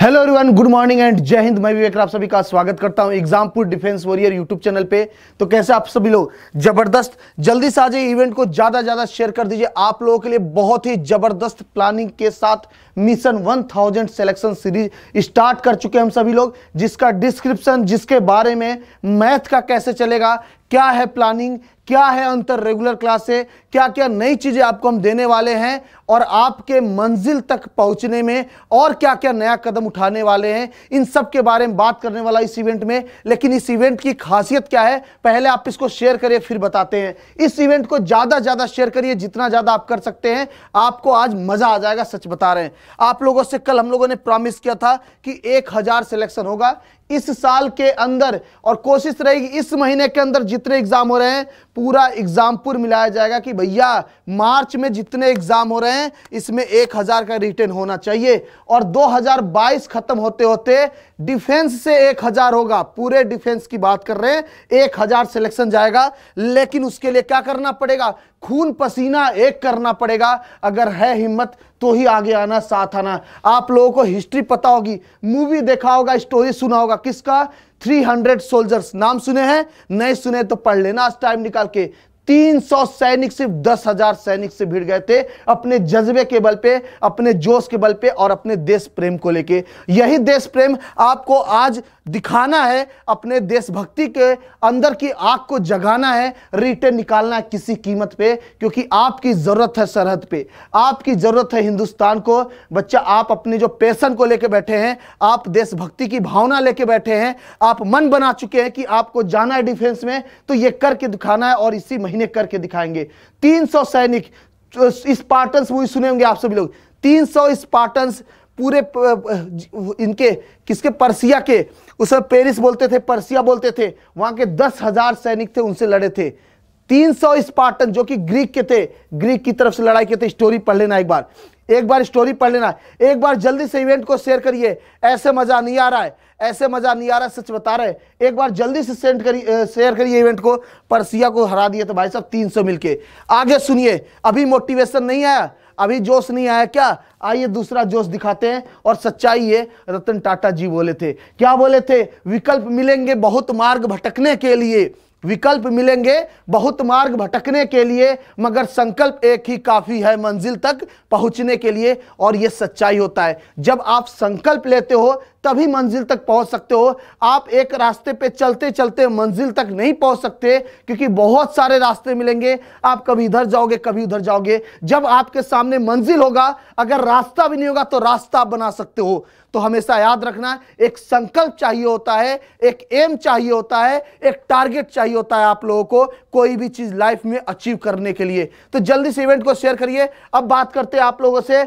hello everyone good morning and Jai Hind मैं विवेक आप सभी का स्वागत करता हूं Exampur defence warrior YouTube channel पे तो कैसे आप सभी लोग जबरदस्त जल्दी से आज इवेंट को ज़्यादा ज़्यादा शेयर कर दीजिए आप लोगों के लिए बहुत ही जबरदस्त प्लानिंग के साथ मिशन 1000 सेलेक्शन सीरीज स्टार्ट कर चुके हैं हम सभी लोग जिसका डिस्क्रिप्शन जिसके बारे में मैथ का कैसे चलेगा क्या है प्लानिंग क्या है अंतर रेगुलर क्लास क्या क्या नई चीज़ें आपको हम देने वाले हैं और आपके मंजिल तक पहुंचने में और क्या क्या नया कदम उठाने वाले हैं इन सब के बारे में बात करने वाला इस इवेंट में लेकिन इस इवेंट की खासियत क्या है पहले आप इसको शेयर करिए फिर बताते हैं इस इवेंट को ज़्यादा ज़्यादा शेयर करिए जितना ज़्यादा आप कर सकते हैं आपको आज मज़ा आ जाएगा सच बता रहे हैं आप लोगों से कल हम लोगों ने प्रॉमिस किया था कि एक हजार सिलेक्शन होगा इस साल के अंदर और कोशिश रहेगी इस महीने के अंदर जितने एग्जाम हो रहे हैं पूरा पूर मिलाया जाएगा कि भैया मार्च में जितने एग्जाम हो रहे हैं इसमें एक हजार का रिटर्न होना चाहिए और 2022 खत्म होते होते डिफेंस से एक हजार होगा पूरे डिफेंस की बात कर रहे हैं एक हजार सिलेक्शन जाएगा लेकिन उसके लिए क्या करना पड़ेगा खून पसीना एक करना पड़ेगा अगर है हिम्मत तो ही आगे आना साथ आना आप लोगों को हिस्ट्री पता होगी मूवी देखा होगा स्टोरी सुना होगा होगा किसका 300 सोल्जर्स नाम सुने हैं नहीं सुने तो पढ़ लेना आज टाइम निकाल के 300 सैनिक सिर्फ दस हजार सैनिक से भिड़ गए थे अपने जज्बे के बल पे अपने जोश के बल पे और अपने देश प्रेम को लेके यही देश प्रेम आपको आज दिखाना है अपने देशभक्ति के अंदर की आग को जगाना है रिटर्न निकालना है किसी कीमत पे क्योंकि आपकी ज़रूरत है सरहद पे आपकी ज़रूरत है हिंदुस्तान को बच्चा आप अपने जो पैसन को लेके बैठे हैं आप देशभक्ति की भावना लेके बैठे हैं आप मन बना चुके हैं कि आपको जाना है डिफेंस में तो ये करके दिखाना है और इसी महीने करके दिखाएंगे तीन सैनिक स्पार्टन्स वो सुने होंगे आप सभी लोग तीन स्पार्टन्स पूरे इनके किसके परसिया के समय पेरिस बोलते थे परसिया बोलते थे वहां के दस हजार सैनिक थे उनसे लड़े थे तीन सौ स्पार्टन जो कि ग्रीक के थे ग्रीक की तरफ से लड़ाई के थे स्टोरी पढ़ लेना एक बार एक बार स्टोरी पढ़ लेना एक बार जल्दी से इवेंट को शेयर करिए ऐसे मज़ा नहीं आ रहा है ऐसे मज़ा नहीं आ रहा है सच बता रहे एक बार जल्दी से सेंड करिए शेयर करिए इवेंट को परसिया को हरा दिया तो भाई साहब 300 मिलके आगे सुनिए अभी मोटिवेशन नहीं आया अभी जोश नहीं आया क्या आइए दूसरा जोश दिखाते हैं और सच्चाई ये रतन टाटा जी बोले थे क्या बोले थे विकल्प मिलेंगे बहुत मार्ग भटकने के लिए विकल्प मिलेंगे बहुत मार्ग भटकने के लिए मगर संकल्प एक ही काफ़ी है मंजिल तक पहुंचने के लिए और यह सच्चाई होता है जब आप संकल्प लेते हो तभी मंजिल तक पहुंच सकते हो आप एक रास्ते पे चलते चलते मंजिल तक नहीं पहुंच सकते क्योंकि बहुत सारे रास्ते मिलेंगे आप कभी इधर जाओगे कभी उधर जाओगे जब आपके सामने मंजिल होगा अगर रास्ता भी नहीं होगा तो रास्ता आप बना सकते हो तो हमेशा याद रखना एक संकल्प चाहिए होता है एक एम चाहिए होता है एक टारगेट चाहिए होता है आप लोगों को कोई भी चीज़ लाइफ में अचीव करने के लिए तो जल्दी से इवेंट को शेयर करिए अब बात करते हैं आप लोगों से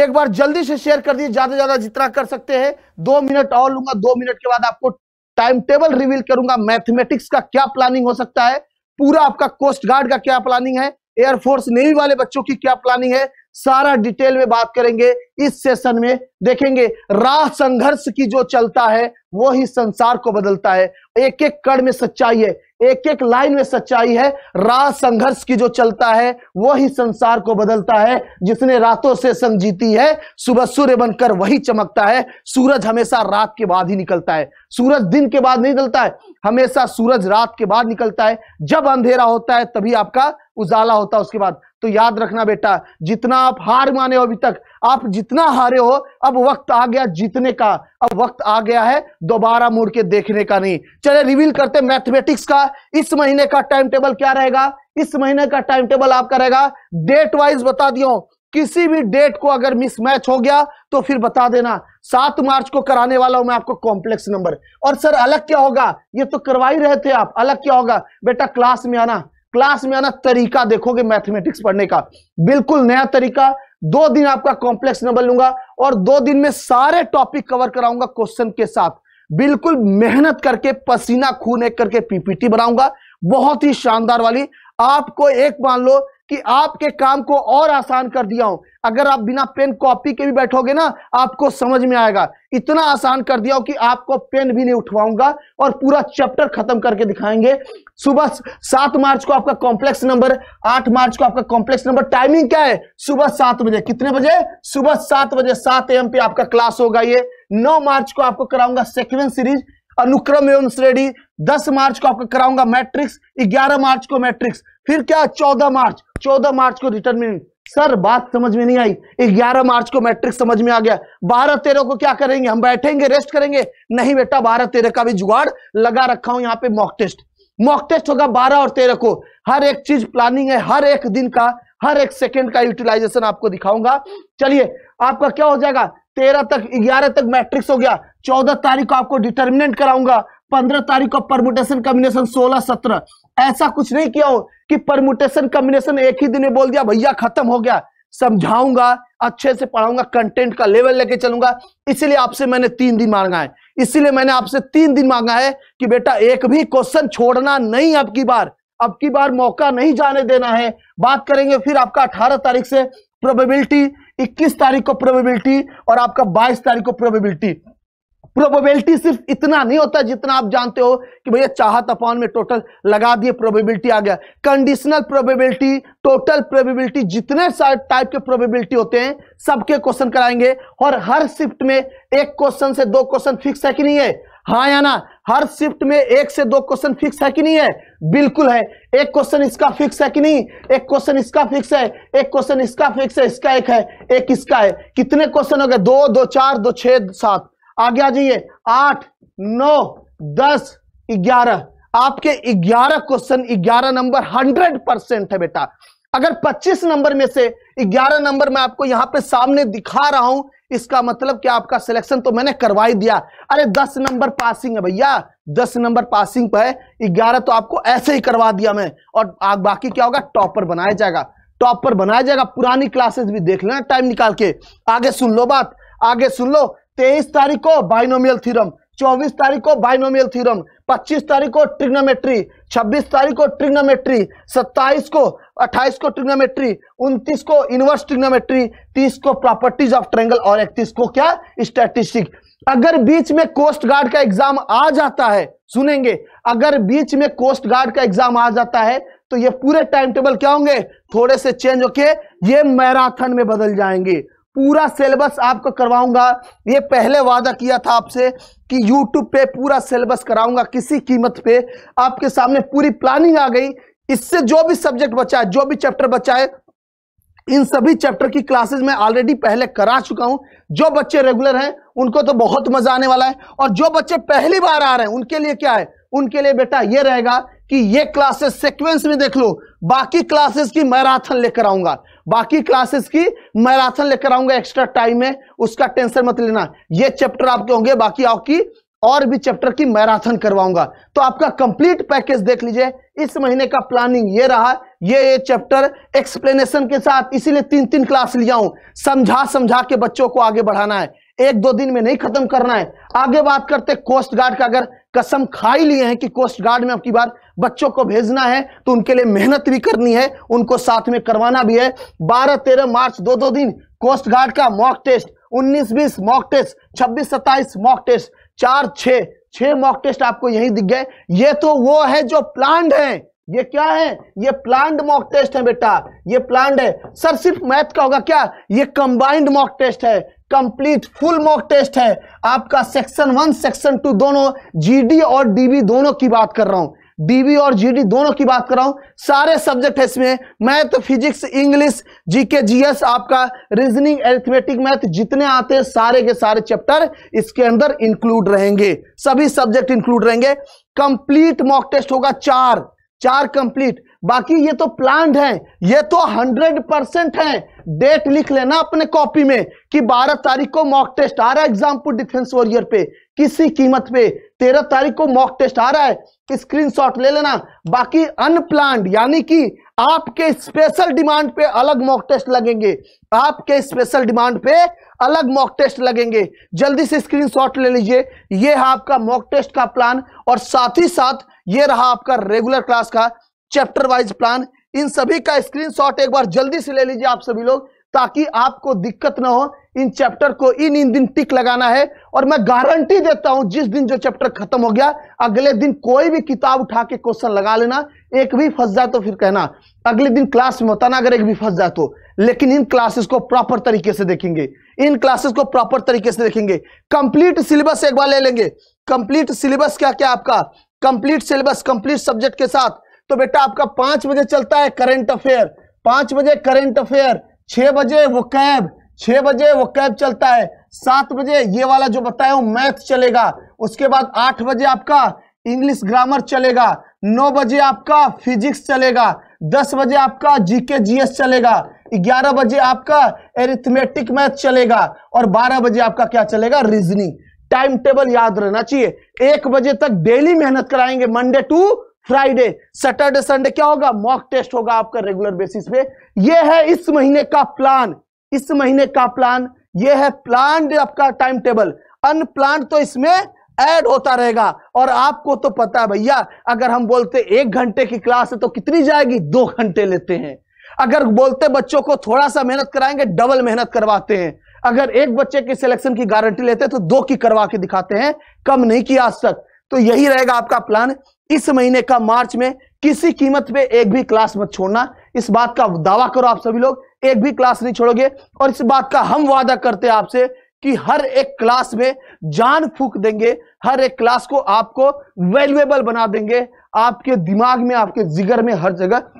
एक बार जल्दी से शेयर कर दिए ज्यादा ज्यादा जितना कर सकते हैं दो मिनट और लूंगा दो मिनट के बाद आपको टाइम टेबल रिवील करूंगा मैथमेटिक्स का क्या प्लानिंग हो सकता है पूरा आपका कोस्ट गार्ड का क्या प्लानिंग है एयरफोर्स नेवी वाले बच्चों की क्या प्लानिंग है सारा डिटेल में बात करेंगे इस सेशन में देखेंगे राह संघर्ष की जो चलता है वो ही संसार को बदलता है एक एक कड़ में सच्चाई है एक एक लाइन में सच्चाई है राह संघर्ष की जो चलता है वही संसार को बदलता है जिसने रातों से संग जीती है सुबह सूर्य बनकर वही चमकता है सूरज हमेशा रात के बाद ही निकलता है सूरज दिन के बाद नहीं निकलता है हमेशा सूरज रात के बाद निकलता है जब अंधेरा होता है तभी आपका उजाला होता है उसके बाद तो याद रखना बेटा जितना आप हार माने हो अभी तक आप जितना हारे हो अब वक्त आ गया जीतने का अब वक्त आ गया है दोबारा मुड़ के देखने का नहीं चले रिवील करते मैथमेटिक्स का इस महीने का टाइम टेबल क्या रहेगा इस महीने का टाइम टेबल आपका रहेगा डेट वाइज बता दियो किसी भी डेट को अगर मिसमैच हो गया तो फिर बता देना सात मार्च को कराने वाला हूं मैं आपको कॉम्प्लेक्स नंबर और सर अलग क्या होगा ये तो करवा ही रहे थे आप अलग क्या होगा बेटा क्लास में आना क्लास में आना तरीका देखोगे मैथमेटिक्स पढ़ने का बिल्कुल नया तरीका दो दिन आपका कॉम्प्लेक्स नंबर लूंगा और दो दिन में सारे टॉपिक कवर कराऊंगा क्वेश्चन के साथ बिल्कुल मेहनत करके पसीना खून एक करके पीपीटी बनाऊंगा बहुत ही शानदार वाली आपको एक मान लो कि आपके काम को और आसान कर दिया हूं अगर आप बिना पेन कॉपी के भी बैठोगे ना आपको समझ में आएगा इतना आसान कर दिया हो कि आपको पेन भी नहीं उठवाऊंगा और पूरा चैप्टर खत्म करके दिखाएंगे सुबह सात मार्च को आपका कॉम्प्लेक्स नंबर आठ मार्च को आपका कॉम्प्लेक्स नंबर टाइमिंग क्या है सुबह सात बजे कितने बजे सुबह सात बजे सात एम पे आपका क्लास होगा ये नौ मार्च को आपको कराऊंगा सेक्वेंस सीरीज अनुक्रम एवं श्रेणी दस मार्च को आपको कराऊंगा मैट्रिक्स ग्यारह मार्च को मैट्रिक्स फिर क्या चौदह मार्च चौदह मार्च को रिटर्न सर बात समझ में नहीं आई ग्यारह मार्च को मैट्रिक्स समझ में आ गया बारह तेरह को क्या करेंगे हम बैठेंगे रेस्ट करेंगे नहीं बेटा बारह तेरह का भी जुगाड़ लगा रखा हूं यहाँ पे मॉक टेस्ट मॉक टेस्ट होगा बारह और तेरह को हर एक चीज प्लानिंग है हर एक दिन का हर एक सेकंड का यूटिलाइजेशन आपको दिखाऊंगा चलिए आपका क्या हो जाएगा तेरह तक ग्यारह तक मैट्रिक्स हो गया चौदह तारीख को आपको डिटर्मिनेंट कराऊंगा पंद्रह तारीख को परमुटेशन कम्बिनेशन सोलह सत्रह ऐसा कुछ नहीं किया हो कि परमुटेशन कम्बिनेशन एक ही दिन में बोल दिया भैया खत्म हो गया समझाऊंगा अच्छे से पढ़ाऊंगा कंटेंट का लेवल लेके चलूंगा इसीलिए आपसे मैंने तीन दिन मांगा है इसीलिए मैंने आपसे तीन दिन मांगा है कि बेटा एक भी क्वेश्चन छोड़ना नहीं अब की बार अब की बार मौका नहीं जाने देना है बात करेंगे फिर आपका अठारह तारीख से प्रोबेबिलिटी 21 तारीख को प्रोबेबिलिटी और आपका 22 तारीख को प्रोबेबिलिटी प्रोबेबिलिटी सिर्फ इतना नहीं होता जितना आप जानते हो कि भैया चाहत अपॉन में टोटल लगा दिए प्रोबेबिलिटी आ गया कंडीशनल प्रोबेबिलिटी टोटल प्रोबेबिलिटी जितने सारे टाइप के प्रोबेबिलिटी होते हैं सबके क्वेश्चन कराएंगे और हर शिफ्ट में एक क्वेश्चन से दो क्वेश्चन फिक्स है कि नहीं है हाँ या ना हर शिफ्ट में एक से दो क्वेश्चन फिक्स है कि नहीं है बिल्कुल है एक क्वेश्चन इसका फिक्स है कि नहीं एक क्वेश्चन इसका फिक्स है एक क्वेश्चन इसका फिक्स है इसका एक है एक इसका है कितने क्वेश्चन हो गए दो दो चार दो छ सात आगे आ जाइए आठ नौ दस ग्यारह आपके ग्यारह क्वेश्चन ग्यारह नंबर हंड्रेड परसेंट है बेटा अगर 25 नंबर में से 11 नंबर मैं आपको यहां पे सामने दिखा रहा हूं इसका मतलब कि आपका सिलेक्शन तो मैंने करवा ही दिया अरे दस नंबर पासिंग है भैया दस नंबर पासिंग पर है ग्यारह तो आपको ऐसे ही करवा दिया मैं और बाकी क्या होगा टॉपर बनाया जाएगा टॉपर बनाया जाएगा पुरानी क्लासेस भी देख लेना टाइम निकाल के आगे सुन लो बात आगे सुन लो तेईस तारीख को बाइनोमियल थीरम चौबीस तारीख को बाइनोमियल थ्योरम पच्चीस तारीख को ट्रिग्नोमेट्री छब्बीस तारीख को ट्रिग्नोमेट्री सत्ताईस को अट्ठाईस को ट्रिग्नोमेट्री उनतीस को इनवर्स ट्रिग्नोमेट्री तीस को प्रॉपर्टीज ऑफ ट्रेंगल और इकतीस को क्या स्टैटिस्टिक अगर बीच में कोस्ट गार्ड का एग्जाम आ जाता है सुनेंगे अगर बीच में कोस्ट गार्ड का एग्जाम आ जाता है तो ये पूरे टाइम टेबल क्या होंगे थोड़े से चेंज होके ये मैराथन में बदल जाएंगे पूरा सिलेबस आपको करवाऊंगा ये पहले वादा किया था आपसे कि यूट्यूब पे पूरा सिलेबस कराऊंगा किसी कीमत पे आपके सामने पूरी प्लानिंग आ गई इससे जो भी सब्जेक्ट बचा है जो भी चैप्टर बचा है इन सभी चैप्टर की क्लासेस मैं ऑलरेडी पहले करा चुका हूं जो बच्चे रेगुलर हैं उनको तो बहुत मजा आने वाला है और जो बच्चे पहली बार आ रहे हैं उनके लिए क्या है उनके लिए बेटा ये रहेगा कि ये क्लासेस सीक्वेंस में देख लो बाकी क्लासेस की मैराथन लेकर आऊंगा बाकी क्लासेस की मैराथन लेकर आऊंगा एक्स्ट्रा टाइम में उसका टेंशन मत लेना ये चैप्टर आपके होंगे बाकी आपकी और भी चैप्टर की मैराथन करवाऊंगा तो आपका कंप्लीट पैकेज देख लीजिए इस महीने का प्लानिंग ये रहा ये ये चैप्टर एक्सप्लेनेशन के साथ इसीलिए तीन तीन क्लास लिया हूं समझा समझा के बच्चों को आगे बढ़ाना है एक दो दिन में नहीं खत्म करना है आगे बात करते कोस्ट गार्ड का अगर कसम खाई लिए हैं कि कोस्ट गार्ड में आपकी बार बच्चों को भेजना है तो उनके लिए मेहनत भी करनी है उनको साथ में करवाना भी है बारह तेरह मार्च दो दो दिन कोस्ट गार्ड का मॉक टेस्ट उन्नीस बीस मॉक टेस्ट छब्बीस सत्ताईस मॉक टेस्ट चार छ छह मॉक टेस्ट आपको यही दिख गए ये तो वो है जो प्लांट है ये क्या है ये प्लांट मॉक टेस्ट है बेटा ये प्लांट है सर सिर्फ मैथ का होगा क्या ये कंबाइंड मॉक टेस्ट है कंप्लीट फुल मॉक टेस्ट है आपका सेक्शन वन सेक्शन टू दोनों जीडी और डीबी दोनों की बात कर रहा हूं बीबी और जीडी दोनों की बात कर रहा हूं सारे सब्जेक्ट है इसमें math physics English GK GS आपका रीजनिंग एरिथमेटिक मैथ जितने आते हैं सारे के सारे चैप्टर इसके अंदर इंक्लूड रहेंगे सभी सब्जेक्ट इंक्लूड रहेंगे कंप्लीट मॉक टेस्ट होगा चार चार कंप्लीट बाकी ये तो प्लान है ये तो हंड्रेड परसेंट है डेट लिख लेना अपने कॉपी में कि बारह तारीख को मॉक टेस्ट आ रहा है एग्जामपुर डिफेंस वॉरियर पे किसी कीमत पे तेरह तारीख को मॉक टेस्ट आ रहा है स्क्रीनशॉट ले लेना बाकी अनप्लान यानी कि आपके स्पेशल डिमांड पे अलग मॉक टेस्ट लगेंगे आपके स्पेशल डिमांड पे अलग मॉक टेस्ट लगेंगे जल्दी से स्क्रीनशॉट ले लीजिए ये है आपका मॉक टेस्ट का प्लान और साथ ही साथ ये रहा आपका रेगुलर क्लास का चैप्टर वाइज प्लान इन सभी का स्क्रीनशॉट एक बार जल्दी से ले लीजिए आप सभी लोग ताकि आपको दिक्कत ना हो इन चैप्टर को इन इन दिन टिक लगाना है और मैं गारंटी देता हूं जिस दिन जो चैप्टर खत्म हो गया अगले दिन कोई भी किताब उठा के क्वेश्चन लगा लेना एक भी फंस जाए तो फिर कहना अगले दिन क्लास में होता ना अगर एक भी फंस जाए तो लेकिन इन क्लासेस को प्रॉपर तरीके से देखेंगे इन क्लासेस को प्रॉपर तरीके से देखेंगे कंप्लीट सिलेबस एक बार ले लेंगे कंप्लीट सिलेबस क्या क्या आपका कंप्लीट सिलेबस कंप्लीट सब्जेक्ट के साथ तो बेटा आपका पांच बजे चलता है करेंट अफेयर पांच बजे करेंट अफेयर छह बजे वो कैब छह बजे वो कैब चलता है सात बजे ये वाला जो बताया हूं मैथ चलेगा उसके बाद आठ बजे आपका इंग्लिश ग्रामर चलेगा नौ बजे आपका फिजिक्स चलेगा दस बजे आपका जीके जीएस चलेगा ग्यारह बजे आपका एरिथमेटिक मैथ चलेगा और बारह बजे आपका क्या चलेगा रीजनिंग टाइम टेबल याद रहना चाहिए एक बजे तक डेली मेहनत कराएंगे Monday to Friday Saturday Sunday क्या होगा मॉक टेस्ट होगा आपका रेगुलर बेसिस पे ये है इस महीने का प्लान इस महीने का प्लान ये है प्लान आपका टाइम टेबल अनप्लान तो इसमें ऐड होता रहेगा और आपको तो पता है भैया अगर हम बोलते एक घंटे की क्लास है तो कितनी जाएगी दो घंटे लेते हैं अगर बोलते बच्चों को थोड़ा सा मेहनत कराएंगे डबल मेहनत करवाते हैं अगर एक बच्चे के सिलेक्शन की गारंटी लेते हैं तो दो की करवा के दिखाते हैं कम नहीं किया आज तक तो यही रहेगा आपका प्लान इस महीने का मार्च में किसी कीमत पे एक भी क्लास मत छोड़ना इस बात का दावा करो आप सभी लोग एक भी क्लास नहीं छोड़ोगे और इस बात का हम वादा करते हैं आपसे कि हर एक क्लास में जान फूक देंगे हर एक क्लास को आपको वैल्युएबल बना देंगे आपके दिमाग में आपके जिगर में हर जगह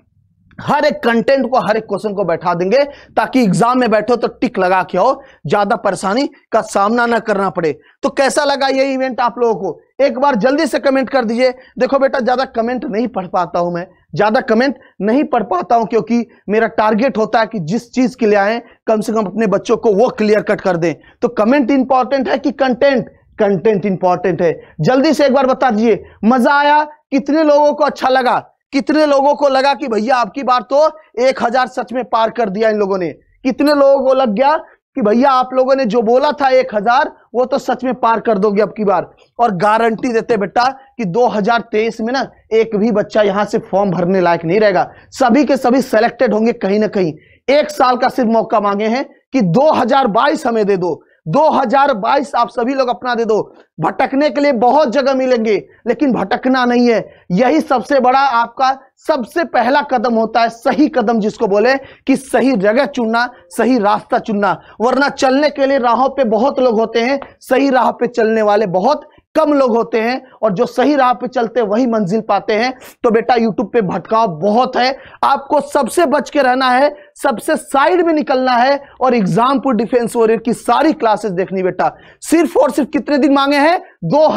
हर एक कंटेंट को हर एक क्वेश्चन को बैठा देंगे ताकि एग्जाम में बैठो तो टिक लगा के आओ ज्यादा परेशानी का सामना ना करना पड़े तो कैसा लगा ये इवेंट आप लोगों को एक बार जल्दी से कमेंट कर दीजिए देखो बेटा ज्यादा कमेंट नहीं पढ़ पाता हूं मैं ज्यादा कमेंट नहीं पढ़ पाता हूं क्योंकि मेरा टारगेट होता है कि जिस चीज के लिए आए कम से कम अपने बच्चों को वो क्लियर कट कर दें तो कमेंट इंपॉर्टेंट है कि कंटेंट कंटेंट इंपॉर्टेंट है जल्दी से एक बार बता दीजिए मजा आया कितने लोगों को अच्छा लगा कितने लोगों को लगा कि भैया आपकी बार तो एक हजार सच में पार कर दिया इन लोगों ने कितने लोगों को लग गया कि भैया आप लोगों ने जो बोला था एक हजार वो तो सच में पार कर दोगे अब की बार और गारंटी देते बेटा कि 2023 में ना एक भी बच्चा यहां से फॉर्म भरने लायक नहीं रहेगा सभी के सभी सेलेक्टेड होंगे कहीं ना कहीं एक साल का सिर्फ मौका मांगे हैं कि 2022 हमें दे दो 2022 आप सभी लोग अपना दे दो भटकने के लिए बहुत जगह मिलेंगे लेकिन भटकना नहीं है यही सबसे बड़ा आपका सबसे पहला कदम होता है सही कदम जिसको बोले कि सही जगह चुनना सही रास्ता चुनना वरना चलने के लिए राहों पे बहुत लोग होते हैं सही राह पे चलने वाले बहुत कम लोग होते हैं और जो सही राह पे चलते हैं वही मंजिल पाते हैं तो बेटा यूट्यूब पे भटकाव बहुत है आपको सबसे बच के रहना है सबसे साइड में निकलना है और एग्जाम पर डिफेंस वॉरियर की सारी क्लासेस देखनी बेटा सिर्फ और सिर्फ कितने दिन मांगे हैं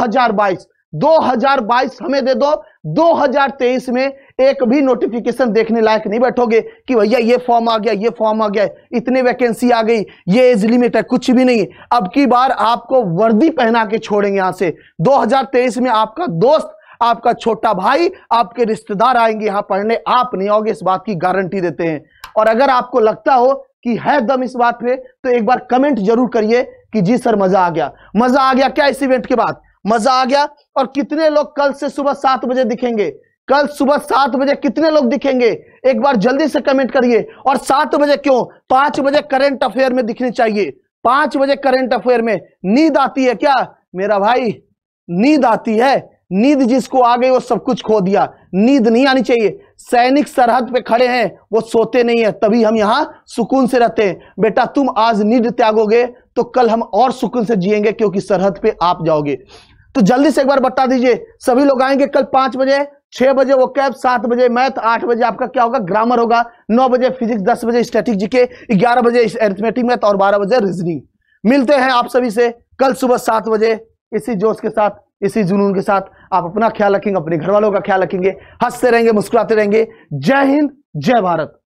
हजार 2022 हमें दे दो 2023 में एक भी नोटिफिकेशन देखने लायक नहीं बैठोगे कि भैया ये फॉर्म आ गया ये फॉर्म आ गया इतने वैकेंसी आ गई ये एज लिमिट है कुछ भी नहीं अब की बार आपको वर्दी पहना के छोड़ेंगे यहां से 2023 में आपका दोस्त आपका छोटा भाई आपके रिश्तेदार आएंगे यहां पढ़ने आप नहीं आओगे इस बात की गारंटी देते हैं और अगर आपको लगता हो कि है दम इस बात पे तो एक बार कमेंट जरूर करिए कि जी सर मजा आ गया मजा आ गया क्या इस इवेंट के बाद मजा आ गया और कितने लोग कल से सुबह सात बजे दिखेंगे कल सुबह सात बजे कितने लोग दिखेंगे एक बार जल्दी से कमेंट करिए और सात बजे क्यों पांच बजे करंट अफेयर में दिखनी चाहिए पांच बजे करंट अफेयर में नींद आती है क्या मेरा भाई नींद आती है नींद जिसको आ गई वो सब कुछ खो दिया नींद नहीं आनी चाहिए सैनिक सरहद पे खड़े हैं वो सोते नहीं है तभी हम यहाँ सुकून से रहते हैं बेटा तुम आज नींद त्यागोगे तो कल हम और सुकून से जिएंगे क्योंकि सरहद पे आप जाओगे तो जल्दी से एक बार बता दीजिए सभी लोग आएंगे कल पांच बजे छह बजे वो कैब सात बजे मैथ आठ बजे आपका क्या होगा ग्रामर होगा नौ बजे फिजिक्स दस बजे स्टैटिक जीके ग्यारह बजे एरिथमेटिक मैथ और बारह बजे रीजनिंग मिलते हैं आप सभी से कल सुबह सात बजे इसी जोश के साथ इसी जुनून के साथ आप अपना ख्याल रखेंगे अपने घर वालों का ख्याल रखेंगे हंसते रहेंगे मुस्कुराते रहेंगे जय हिंद जय भारत